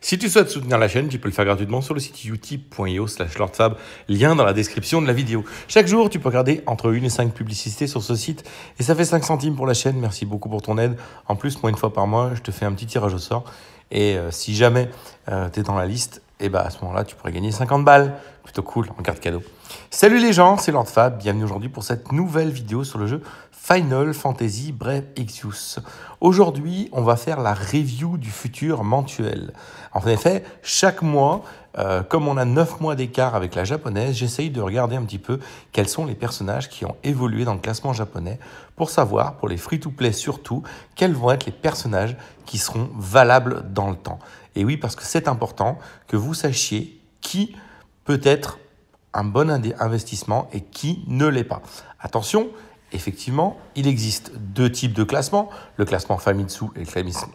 Si tu souhaites soutenir la chaîne, tu peux le faire gratuitement sur le site utip.io slash lordfab, lien dans la description de la vidéo. Chaque jour, tu peux regarder entre 1 et 5 publicités sur ce site et ça fait 5 centimes pour la chaîne. Merci beaucoup pour ton aide. En plus, moi, une fois par mois, je te fais un petit tirage au sort et euh, si jamais euh, tu es dans la liste, et eh bah ben, à ce moment-là, tu pourrais gagner 50 balles. Plutôt cool en carte cadeau. Salut les gens, c'est Lord Bienvenue aujourd'hui pour cette nouvelle vidéo sur le jeu Final Fantasy Brave Exvius. Aujourd'hui, on va faire la review du futur mensuel. En effet, chaque mois, euh, comme on a 9 mois d'écart avec la japonaise, j'essaye de regarder un petit peu quels sont les personnages qui ont évolué dans le classement japonais pour savoir, pour les free-to-play surtout, quels vont être les personnages qui seront valables dans le temps. Et oui, parce que c'est important que vous sachiez qui peut être un bon investissement et qui ne l'est pas. Attention, Effectivement, il existe deux types de classements, le classement Famitsu et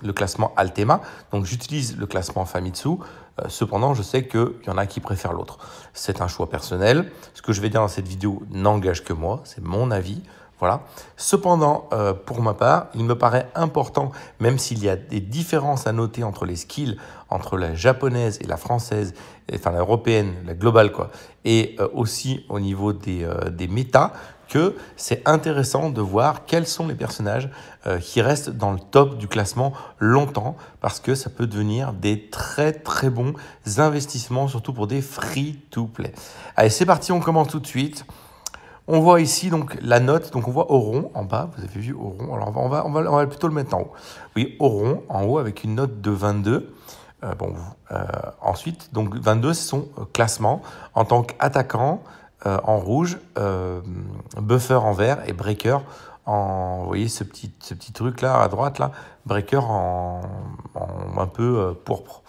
le classement Altema. Donc j'utilise le classement Famitsu, euh, cependant je sais qu'il y en a qui préfèrent l'autre. C'est un choix personnel, ce que je vais dire dans cette vidéo n'engage que moi, c'est mon avis. Voilà. Cependant, euh, pour ma part, il me paraît important, même s'il y a des différences à noter entre les skills, entre la japonaise et la française, enfin la européenne, la globale quoi, et euh, aussi au niveau des, des méta, que c'est intéressant de voir quels sont les personnages euh, qui restent dans le top du classement longtemps parce que ça peut devenir des très très bons investissements, surtout pour des free-to-play. Allez, c'est parti, on commence tout de suite. On voit ici donc la note, donc on voit Oron en bas, vous avez vu Oron, alors on va, plutôt le mettre en haut. Oui, Oron en haut avec une note de 22. Euh, bon, euh, ensuite, donc 22, c'est son classement en tant qu'attaquant, euh, en rouge, euh, buffer en vert et breaker en. Vous voyez ce petit, ce petit truc là à droite là, breaker en, un peu euh, pourpre,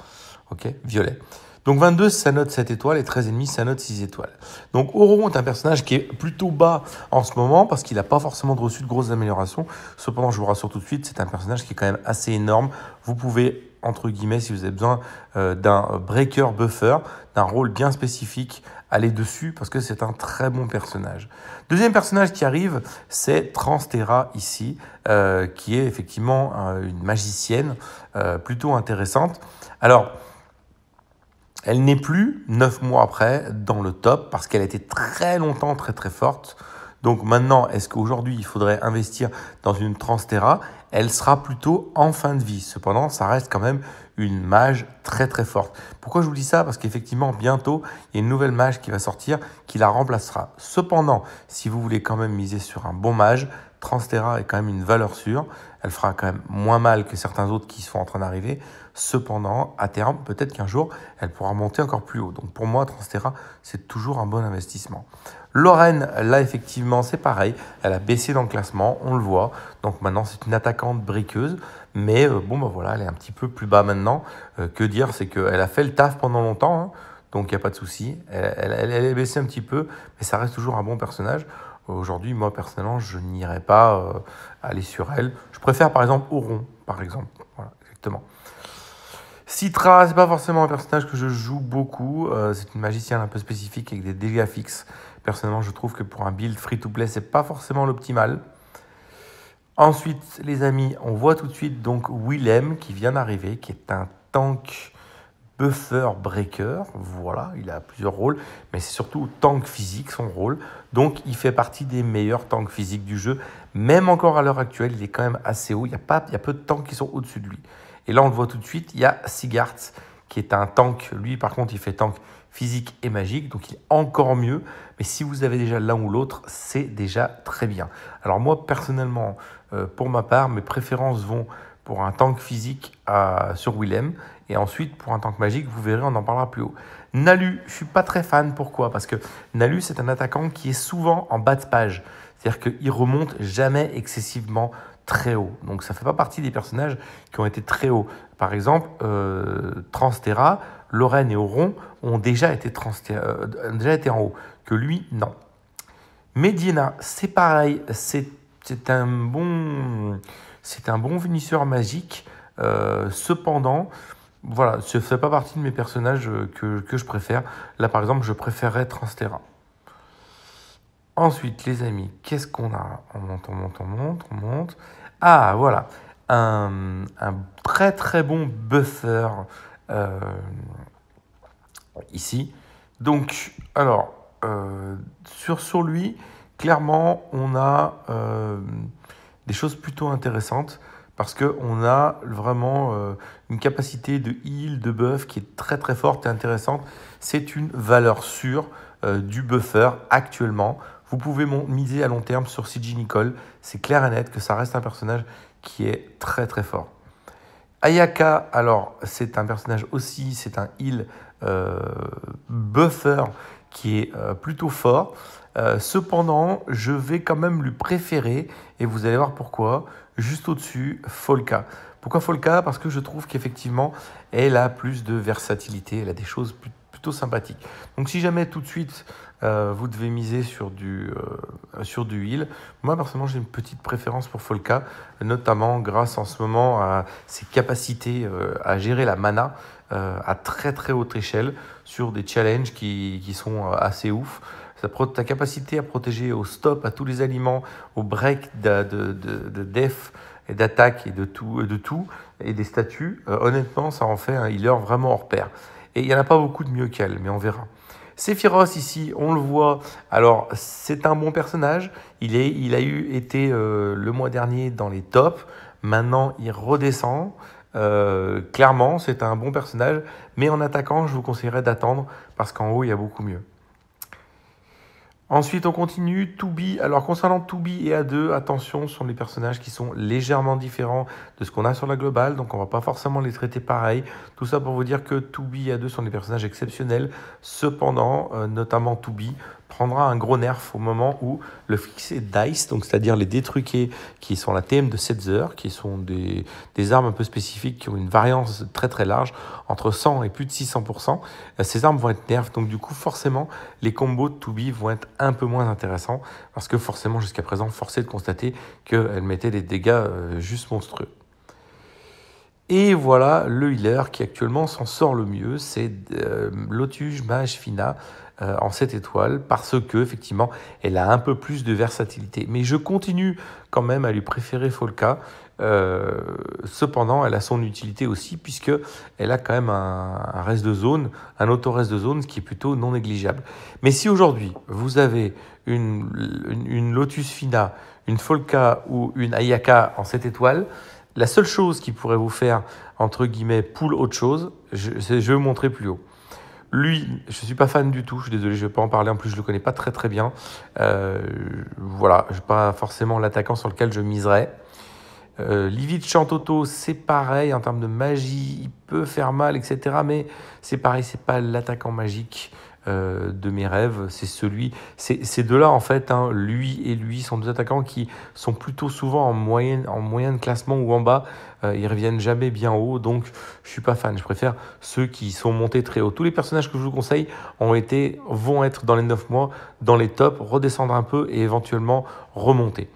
ok, violet. Donc 22, ça note 7 étoiles et 13,5, ça note 6 étoiles. Donc Auron est un personnage qui est plutôt bas en ce moment parce qu'il n'a pas forcément reçu de grosses améliorations. Cependant, je vous rassure tout de suite, c'est un personnage qui est quand même assez énorme. Vous pouvez entre guillemets, si vous avez besoin euh, d'un breaker buffer, d'un rôle bien spécifique, allez dessus parce que c'est un très bon personnage. Deuxième personnage qui arrive, c'est Transtera ici, euh, qui est effectivement euh, une magicienne plutôt intéressante. Alors, elle n'est plus, neuf mois après, dans le top parce qu'elle a été très longtemps très très forte. Donc maintenant, est-ce qu'aujourd'hui, il faudrait investir dans une Transtera Elle sera plutôt en fin de vie. Cependant, ça reste quand même une mage très très forte. Pourquoi je vous dis ça Parce qu'effectivement, bientôt, il y a une nouvelle mage qui va sortir qui la remplacera. Cependant, si vous voulez quand même miser sur un bon mage, Transterra est quand même une valeur sûre elle fera quand même moins mal que certains autres qui sont en train d'arriver. Cependant, à terme, peut-être qu'un jour, elle pourra monter encore plus haut. Donc pour moi, Transterra, c'est toujours un bon investissement. Lorraine, là, effectivement, c'est pareil. Elle a baissé dans le classement, on le voit. Donc maintenant, c'est une attaquante briqueuse. Mais euh, bon, ben voilà, elle est un petit peu plus bas maintenant. Euh, que dire, c'est qu'elle a fait le taf pendant longtemps. Hein. donc il n'y a pas de souci. Elle, elle, est baissée un petit peu, mais ça reste toujours un bon personnage. Aujourd'hui, moi personnellement, je n'irai pas euh, aller sur elle. Je préfère par exemple Oron, par exemple. Voilà, exactement. Citra, c'est pas forcément un personnage que je joue beaucoup. Euh, c'est une magicienne un peu spécifique avec des dégâts fixes. Personnellement, je trouve que pour un build free-to-play, c'est pas forcément l'optimal. Ensuite, les amis, on voit tout de suite donc Willem qui vient d'arriver, qui est un tank buffer breaker. Voilà, il a plusieurs rôles, mais c'est surtout tank physique son rôle. Donc il fait partie des meilleurs tanks physiques du jeu. Même encore à l'heure actuelle, il est quand même assez haut. Il y a, pas, il y a peu de tanks qui sont au-dessus de lui. Et là, on le voit tout de suite, il y a Sigarts qui est un tank. Lui, par contre, il fait tank physique et magique, donc il est encore mieux. Mais si vous avez déjà l'un ou l'autre, c'est déjà très bien. Alors moi, personnellement, euh, pour ma part, mes préférences vont pour un tank physique sur Willem, et ensuite, pour un tank magique, vous verrez, on en parlera plus haut. Nalu, je suis pas très fan. Pourquoi Parce que Nalu, c'est un attaquant qui est souvent en bas de page. C'est-à-dire qu'il remonte jamais excessivement très haut. Donc ça ne fait pas partie des personnages qui ont été très hauts. Par exemple, euh, Transterra, Lorraine et Oron ont déjà été, euh, déjà été en haut. Que lui, non. Medina, c'est pareil. C'est un bon, c'est un bon finisseur magique. Euh, cependant, voilà, ce fait pas partie de mes personnages euh, que, je préfère. Là, par exemple, je préférerais Transterra. Ensuite, les amis, qu'est-ce qu'on a On monte, on monte, on monte, on monte. Ah, voilà. Un, très très bon buffer euh, ici. Donc, alors, euh, sur, sur lui, clairement, on a des choses plutôt intéressantes parce qu'on a vraiment euh, une capacité de heal, de buff qui est très très forte et intéressante. C'est une valeur sûre euh, du buffer actuellement. Vous pouvez miser à long terme sur CG Nicole. C'est clair et net que ça reste un personnage qui est très très fort. Ayaka, alors c'est un personnage aussi, c'est un heal euh, buffer qui est plutôt fort. Euh, cependant, je vais quand même lui préférer, et vous allez voir pourquoi, juste au-dessus, Folka. Pourquoi Folka Parce que je trouve qu'effectivement, elle a plus de versatilité, elle a des choses plutôt sympathiques. Donc si jamais tout de suite, euh, vous devez miser sur du, euh, sur du heal, moi personnellement, j'ai une petite préférence pour Folka, notamment grâce en ce moment à ses capacités à gérer la mana à très très haute échelle sur des challenges qui, qui sont assez ouf ta, capacité à protéger au stop, à tous les aliments, au break de, def et d'attaque et de tout, euh, de tout et des statuts, euh, honnêtement, ça en fait un healer vraiment hors pair. Et il n'y en a pas beaucoup de mieux qu'elle, mais on verra. Sephiroth ici, on le voit. Alors, c'est un bon personnage. Il, est, il a eu été euh, le mois dernier dans les tops. Maintenant, il redescend. clairement, c'est un bon personnage. Mais en attaquant, je vous conseillerais d'attendre parce qu'en haut, il y a beaucoup mieux. Ensuite, on continue, Toubi. Alors, concernant 2 et A2, attention, ce sont les personnages qui sont légèrement différents de ce qu'on a sur la globale, donc on ne va pas forcément les traiter pareil. Tout ça pour vous dire que 2 et A2 sont des personnages exceptionnels. Cependant, euh, notamment 2 prendra un gros nerf au moment où le fixé dice, donc c'est-à-dire les détruqués qui sont la TM de 7 heures, qui sont des, armes un peu spécifiques qui ont une variance très très large entre 100 et plus de 600%, euh, ces armes vont être nerfs. Donc du coup, forcément, les combos de 2B vont être un peu moins intéressants parce que forcément, jusqu'à présent, forcé de constater qu'elles mettaient des dégâts euh, juste monstrueux. Et voilà le healer qui actuellement s'en sort le mieux, c'est euh, Lotuge Mage Fina, euh, en cette étoile parce que effectivement elle a un peu plus de versatilité. Mais je continue quand même à lui préférer Folka. Euh, cependant, elle a son utilité aussi puisque elle a quand même un, reste de zone, un auto-reste de zone, ce qui est plutôt non négligeable. Mais si aujourd'hui vous avez une, Lotus Fina, une Folka ou une Ayaka en cette étoile, la seule chose qui pourrait vous faire entre guillemets poule autre chose, je, je vais montrer plus haut. Lui, je ne suis pas fan du tout, je suis désolé, je ne vais pas en parler, en plus je ne le connais pas très très bien. Euh, voilà, je pas forcément l'attaquant sur lequel je miserais. Euh, Livid Chantoto, c'est pareil en termes de magie, il peut faire mal, etc. Mais c'est pareil, c'est pas l'attaquant magique euh, de mes rêves. C'est celui, C'est de là en fait, hein, lui et lui, sont deux attaquants qui sont plutôt souvent en moyenne, en moyenne classement ou en bas. Euh, ils reviennent jamais bien haut, donc je suis pas fan. Je préfère ceux qui sont montés très haut. Tous les personnages que je vous conseille ont été, vont être dans les 9 mois, dans les tops, redescendre un peu et éventuellement remonter.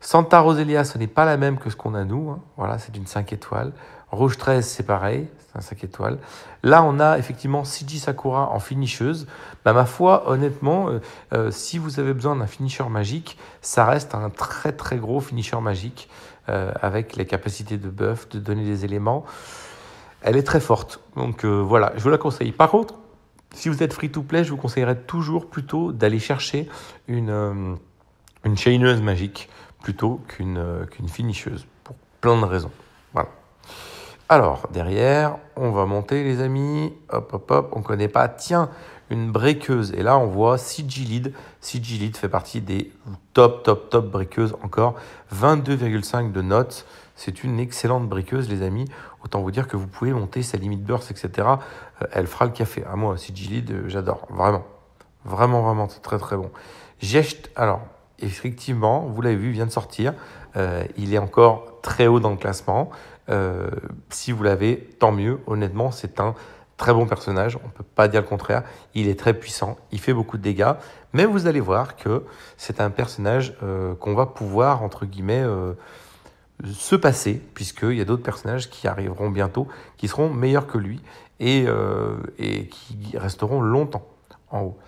Santa Roselia, ce n'est pas la même que ce qu'on a nous. Hein. Voilà, c'est une 5 étoiles. Rouge 13, c'est pareil. 5 étoiles. Là, on a effectivement Siji Sakura en finisseuse. Bah, ma foi, honnêtement, euh, euh, si vous avez besoin d'un finisher magique, ça reste un très très gros finisher magique euh, avec les capacités de buff, de donner des éléments. Elle est très forte. Donc voilà, je vous la conseille. Par contre, si vous êtes free to play, je vous conseillerais toujours plutôt d'aller chercher une, une chaineuse magique plutôt qu'une qu'une pour plein de raisons. Voilà. Alors, derrière, on va monter, les amis. Hop, hop, hop. On ne connaît pas. Tiens, une briqueuse Et là, on voit CG Lead. CG Lead fait partie des top, top, top briqueuses encore. 22,5 de notes. C'est une excellente briqueuse, les amis. Autant vous dire que vous pouvez monter sa limite burst, etc. Euh, elle fera le café. À ah, moi, CG Lead, euh, j'adore. Vraiment. Vraiment, vraiment, c'est très, très bon. gest alors, effectivement, vous l'avez vu, il vient de sortir. Euh, il est encore très haut dans le classement. Euh, si vous l'avez, tant mieux. Honnêtement, c'est un très bon personnage, on ne peut pas dire le contraire. Il est très puissant, il fait beaucoup de dégâts, mais vous allez voir que c'est un personnage euh, qu'on va pouvoir, entre guillemets, euh, se passer, puisqu'il y a d'autres personnages qui arriveront bientôt, qui seront meilleurs que lui et qui resteront longtemps en haut.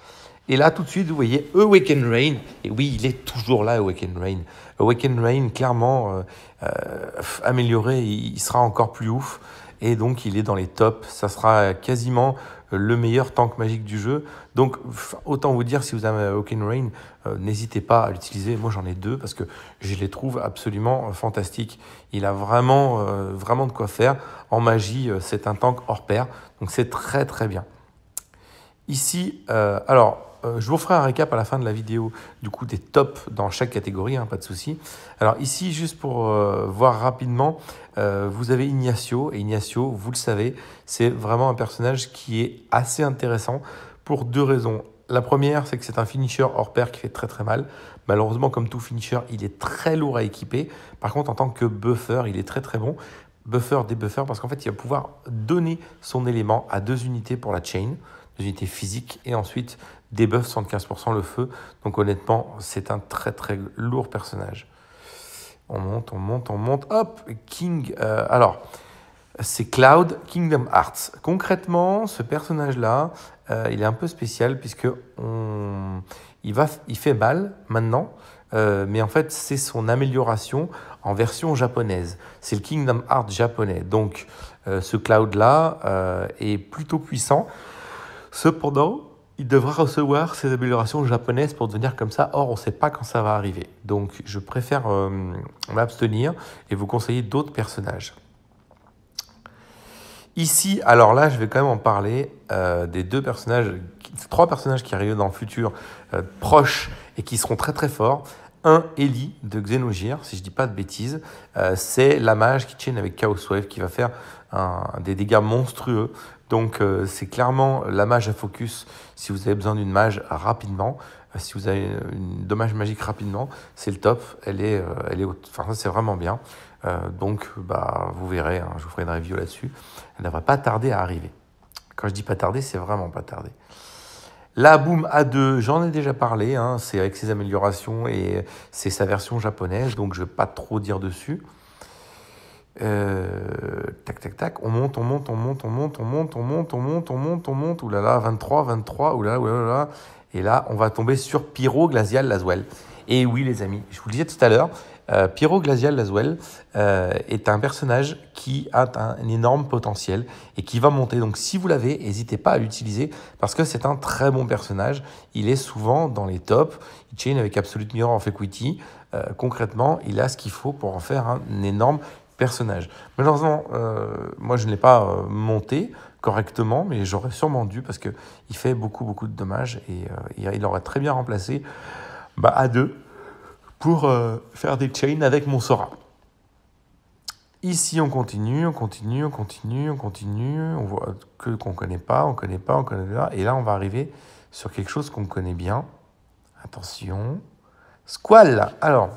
Et là, tout de suite, vous voyez Awaken Rain. Et oui, il est toujours là, Awaken Rain. Awaken Rain, clairement, euh, euh, amélioré, il sera encore plus ouf. Et donc, il est dans les tops. Ça sera quasiment le meilleur tank magique du jeu. Donc, autant vous dire, si vous avez Awaken Rain, euh, n'hésitez pas à l'utiliser. Moi, j'en ai deux parce que je les trouve absolument fantastiques. Il a vraiment, vraiment de quoi faire. En magie, c'est un tank hors pair. Donc, c'est très, très bien. Ici, alors, euh, je vous ferai un récap à la fin de la vidéo, du coup, des tops dans chaque catégorie, hein, pas de souci. Alors ici, juste pour euh, voir rapidement, euh, vous avez Ignacio, et Ignacio, vous le savez, c'est vraiment un personnage qui est assez intéressant pour deux raisons. La première, c'est que c'est un finisher hors pair qui fait très très mal. Malheureusement, comme tout finisher, il est très lourd à équiper. Par contre, en tant que buffer, il est très très bon. Buffer, débuffer, parce qu'en fait, il va pouvoir donner son élément à deux unités pour la chain, deux unités physiques, et ensuite débuff 75% le feu. Donc honnêtement, c'est un très très lourd personnage. On monte, on monte, on monte. Hop, King. Euh, alors, c'est Cloud Kingdom Hearts. Concrètement, ce personnage-là, euh, il est un peu spécial puisque on... il, va, il fait mal maintenant. Euh, mais en fait, c'est son amélioration en version japonaise. C'est le Kingdom Hearts japonais. Donc, ce cloud-là est plutôt puissant. Cependant, il devra recevoir ses améliorations japonaises pour devenir comme ça. Or, on ne sait pas quand ça va arriver. Donc, je préfère euh, m'abstenir et vous conseiller d'autres personnages. Ici, alors là, je vais quand même en parler euh, des deux personnages, trois personnages qui arrivent dans le futur euh, proche et qui seront très très forts. Un, Ellie de Xenogir, si je ne dis pas de bêtises, c'est la mage qui chaîne avec Chaos Wave qui va faire des dégâts monstrueux donc euh, c'est clairement la mage à focus si vous avez besoin d'une mage rapidement. Euh, si vous avez une dommage magique rapidement, c'est le top. Elle est, euh, elle est, c'est vraiment bien. donc bah, vous verrez, hein, je vous ferai une review là-dessus. Elle ne va pas tarder à arriver. Quand je dis pas tarder, c'est vraiment pas tarder. La Boom A2, j'en ai déjà parlé. Hein. c'est avec ses améliorations et c'est sa version japonaise, donc je vais pas trop dire dessus. Euh, tac, tac, tac, on monte, on monte, on monte, on monte, on monte, on monte, on monte, on monte, on monte, oulala, 23, 23, oulala, oulala. Et là, on va tomber sur Pyro Glacial Laswell. Et oui, les amis, je vous le disais tout à l'heure, euh, Glacial Laswell euh, est un personnage qui a un, énorme potentiel et qui va monter. Donc si vous l'avez, n'hésitez pas à l'utiliser parce que c'est un très bon personnage. Il est souvent dans les tops. Il chain avec Absolute Mirror of Equity. Euh, concrètement, il a ce qu'il faut pour en faire un énorme personnage. Malheureusement, euh, moi je ne l'ai pas euh, monté correctement, mais j'aurais sûrement dû parce qu'il fait beaucoup beaucoup de dommages euh, et il aurait très bien remplacé bah, à deux pour faire des chains avec mon Sora. Ici, on continue, on continue, on continue, on continue, on voit que qu'on connaît pas, on connaît pas, on connaît pas, et là, on va arriver sur quelque chose qu'on connaît bien. Attention, Squall. Alors,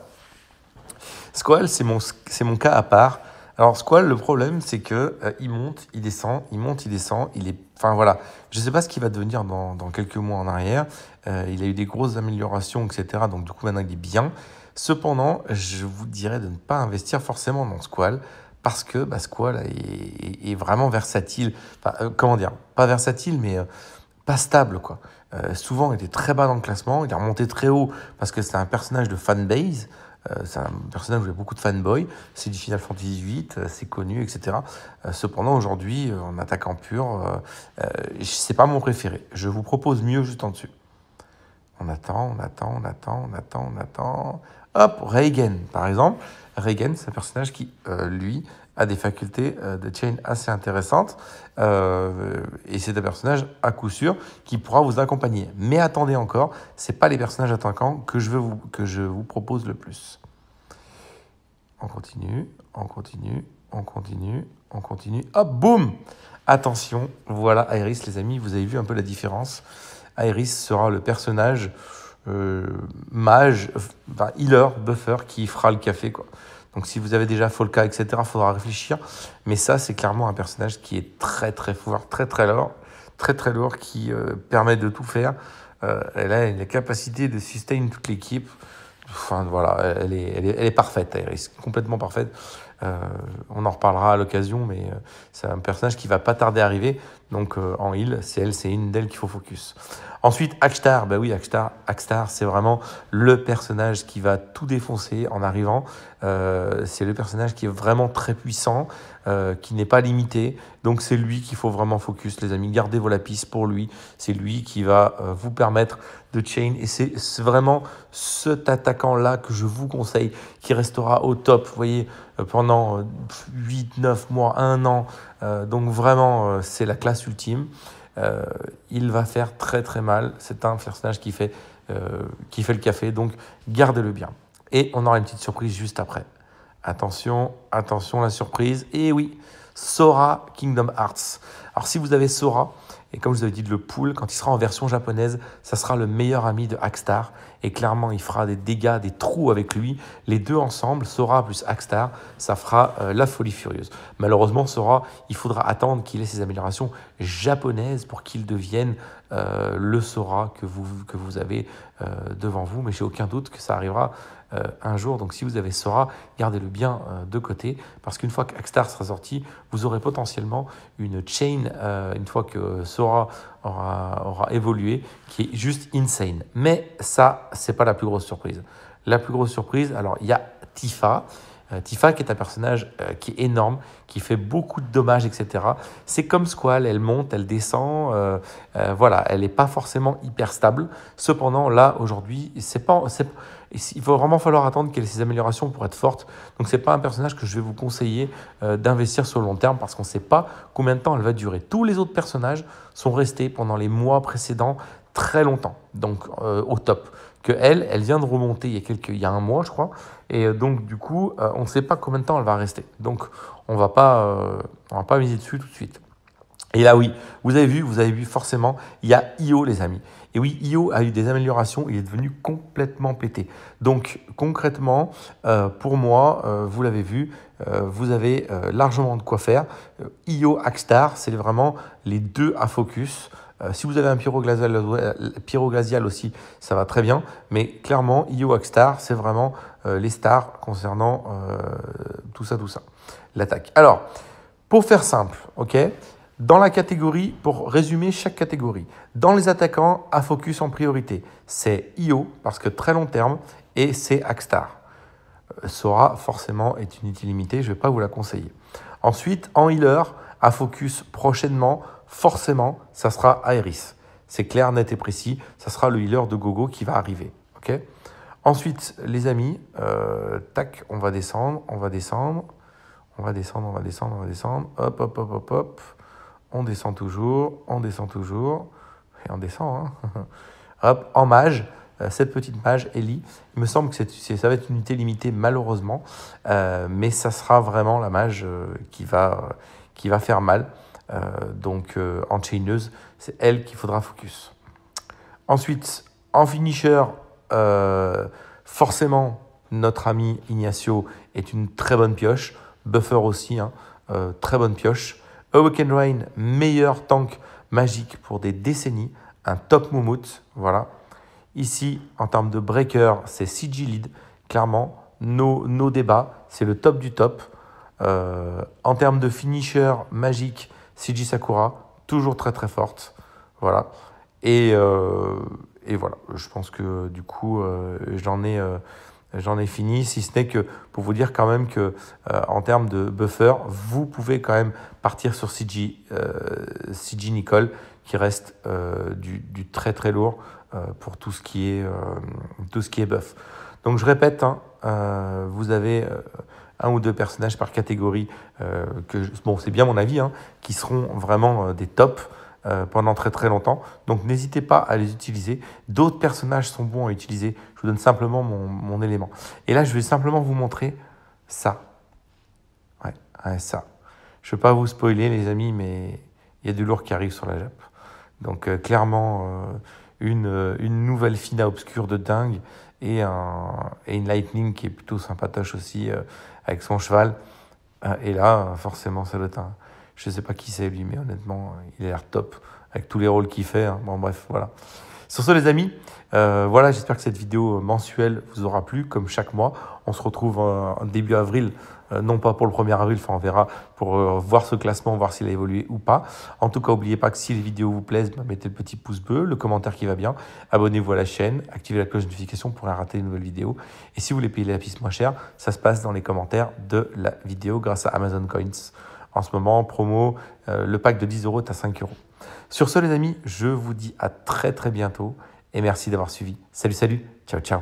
Squall, c'est mon, c'est mon cas à part. Alors Squall, le problème, c'est que euh, il monte, il descend, il monte, il descend. Il est, enfin voilà, je ne sais pas ce qu'il va devenir dans, quelques mois en arrière. Euh, il a eu des grosses améliorations, etc. Donc du coup, maintenant, il est bien. Cependant, je vous dirais de ne pas investir forcément dans Squall parce que bah, Squall est, vraiment versatile. Euh, comment dire Pas versatile, mais pas stable, quoi. souvent, il était très bas dans le classement, il est remonté très haut parce que c'est un personnage de fanbase. Euh, c'est un personnage où il a beaucoup de fanboy. c'est du Final Fantasy VIII, euh, c'est connu, etc. Euh, cependant, aujourd'hui, en attaquant pur, c'est pas mon préféré. Je vous propose mieux juste en dessus. On attend, on attend, on attend, on attend, on attend. Hop, Reagan, par exemple. Reagan, c'est un personnage qui, euh, lui, a des facultés euh, de chain assez intéressantes. Euh, et c'est un personnage, à coup sûr, qui pourra vous accompagner. Mais attendez encore, ce pas les personnages attaquants que je, veux que je vous propose le plus. On continue, on continue, on continue, on continue. Hop, boum Attention, voilà Iris, les amis, vous avez vu un peu la différence iris sera le personnage euh, mage, euh, enfin, healer, buffer qui fera le café. Quoi. Donc si vous avez déjà Folka, etc., il faudra réfléchir. Mais ça, c'est clairement un personnage qui est très très fort, très très lourd, très très lourd, qui euh, permet de tout faire. elle a la capacité de sustain toute l'équipe. Enfin voilà, elle est, elle elle est parfaite, Iris, complètement parfaite. Euh, on en reparlera à l'occasion, mais euh, c'est un personnage qui va pas tarder à arriver. Donc euh, en heal, c'est elle, c'est une d'elles qu'il faut focus. Ensuite, Akhtar, ben bah oui, Akhtar, Akhtar, c'est vraiment le personnage qui va tout défoncer en arrivant. c'est le personnage qui est vraiment très puissant, qui n'est pas limité. Donc c'est lui qu'il faut vraiment focus, les amis. Gardez vos lapis pour lui. C'est lui qui va vous permettre de Chain. Et c'est vraiment cet attaquant-là que je vous conseille, qui restera au top, vous voyez, euh, pendant 8, euh, 9 mois, un an. Euh, donc vraiment, c'est la classe ultime. il va faire très très mal. C'est un personnage qui fait, qui fait le café, donc gardez-le bien. Et on aura une petite surprise juste après. Attention, attention la surprise. Et oui, Sora Kingdom Hearts. Alors si vous avez Sora, et comme je vous avais dit, le pool, quand il sera en version japonaise, ça sera le meilleur ami de Hackstar et clairement il fera des dégâts, des trous avec lui. Les deux ensemble, Sora plus Axstar ça fera euh, la folie furieuse. Malheureusement, Sora, il faudra attendre qu'il ait ses améliorations japonaises pour qu'il devienne euh, le Sora que vous, que vous avez euh, devant vous, mais j'ai aucun doute que ça arrivera un jour. Donc si vous avez Sora, gardez-le bien de côté, parce qu'une fois qu'Axtar sera sorti, vous aurez potentiellement une chain, une fois que Sora aura, aura évolué, qui est juste insane. Mais ça, c'est pas la plus grosse surprise. La plus grosse surprise, alors il y a Tifa. Euh, Tifa qui est un personnage euh, qui est énorme, qui fait beaucoup de dommages, etc. C'est comme Squall, elle monte, elle descend, euh, voilà, elle n'est pas forcément hyper stable. Cependant, là, aujourd'hui, c'est pas, il va vraiment falloir attendre qu'elle ait ses améliorations pour être forte. Donc c'est pas un personnage que je vais vous conseiller d'investir sur le long terme parce qu'on ne sait pas combien de temps elle va durer. Tous les autres personnages sont restés pendant les mois précédents très longtemps, donc au top que elle, elle vient de remonter il y a, a un mois, je crois. Et euh, donc, du coup, euh, on ne sait pas combien de temps elle va rester. Donc, on euh, ne va pas miser dessus tout de suite. Et là, oui, vous avez vu, vous avez vu forcément, il y a IO, les amis. Et oui, IO a eu des améliorations, il est devenu complètement pété. Donc, concrètement, pour moi, vous l'avez vu, vous avez largement de quoi faire. IO, Axstar, c'est vraiment les deux à focus. Euh, si vous avez un pyroglacial, euh, aussi, ça va très bien. Mais clairement, IO Star, c'est vraiment euh, les stars concernant tout ça, tout ça, l'attaque. Alors, pour faire simple, ok dans la catégorie, pour résumer chaque catégorie, dans les attaquants à focus en priorité, c'est IO parce que très long terme et c'est Axtar. Sora forcément est une utilité limitée, je ne vais pas vous la conseiller. Ensuite, en healer, à focus prochainement forcément, ça sera Aéris. C'est clair, net et précis. Ça sera le healer de Gogo qui va arriver. ok Ensuite, les amis, euh, tac, on va descendre, on va descendre, on va descendre, on va descendre, on va descendre. Hop, hop, hop, hop, hop. On descend toujours, on descend toujours. Et on descend. Hein. hop, en mage euh, cette petite mage Ellie. Il me semble que ça va être une unité limitée malheureusement, euh, mais ça sera vraiment la mage qui, va, qui va faire mal. Euh, donc euh, en chaineuse, c'est elle qu'il faudra focus. Ensuite, en finisher, euh, forcément, notre ami Ignacio est une très bonne pioche. Buffer aussi, hein. très bonne pioche. Awaken Rain, meilleur tank magique pour des décennies. Un top moumout, voilà. Ici, en termes de breaker, c'est CG Lead. Clairement, nos, débats, c'est le top du top. en termes de finisher magique, CG Sakura, toujours très très forte. Voilà. Et, euh, et voilà, je pense que du coup, euh, j'en ai, euh, ai fini, si ce n'est que pour vous dire quand même que en termes de buffer, vous pouvez quand même partir sur CG, Nicole, qui reste du, très très lourd pour tout ce, qui est, tout ce qui est buff. Donc je répète, hein, vous avez un ou deux personnages par catégorie, euh, que bon, c'est bien mon avis, hein, qui seront vraiment euh, des tops euh, pendant très très longtemps. Donc n'hésitez pas à les utiliser. D'autres personnages sont bons à utiliser. Je vous donne simplement mon, élément. Et là, je vais simplement vous montrer ça. Ouais, ça. Je ne vais pas vous spoiler, les amis, mais il y a du lourd qui arrive sur la Jap. Donc clairement, une, une nouvelle fina obscure de dingue et, un, une Lightning qui est plutôt sympatoche aussi, avec son cheval. Euh, et là, euh, forcément, ça doit être Je ne sais pas qui c'est, lui, mais honnêtement, euh, il a l'air top avec tous les rôles qu'il fait. Hein. Bon, bref, voilà. Sur ce, les amis, euh, voilà, j'espère que cette vidéo mensuelle vous aura plu, comme chaque mois. On se retrouve en début avril, euh, non pas pour le 1er avril, enfin on verra, pour euh, voir ce classement, voir s'il a évolué ou pas. En tout cas, n'oubliez pas que si les vidéos vous plaisent, bah, mettez le petit pouce bleu, le commentaire qui va bien, abonnez-vous à la chaîne, activez la cloche de notification pour ne rater une nouvelles vidéos. Et si vous voulez payer la piste moins chère, ça se passe dans les commentaires de la vidéo grâce à Amazon Coins. En ce moment, promo, le pack de 10 euros est à 5 euros. Sur ce, les amis, je vous dis à très très bientôt et merci d'avoir suivi. Salut, salut, ciao, ciao.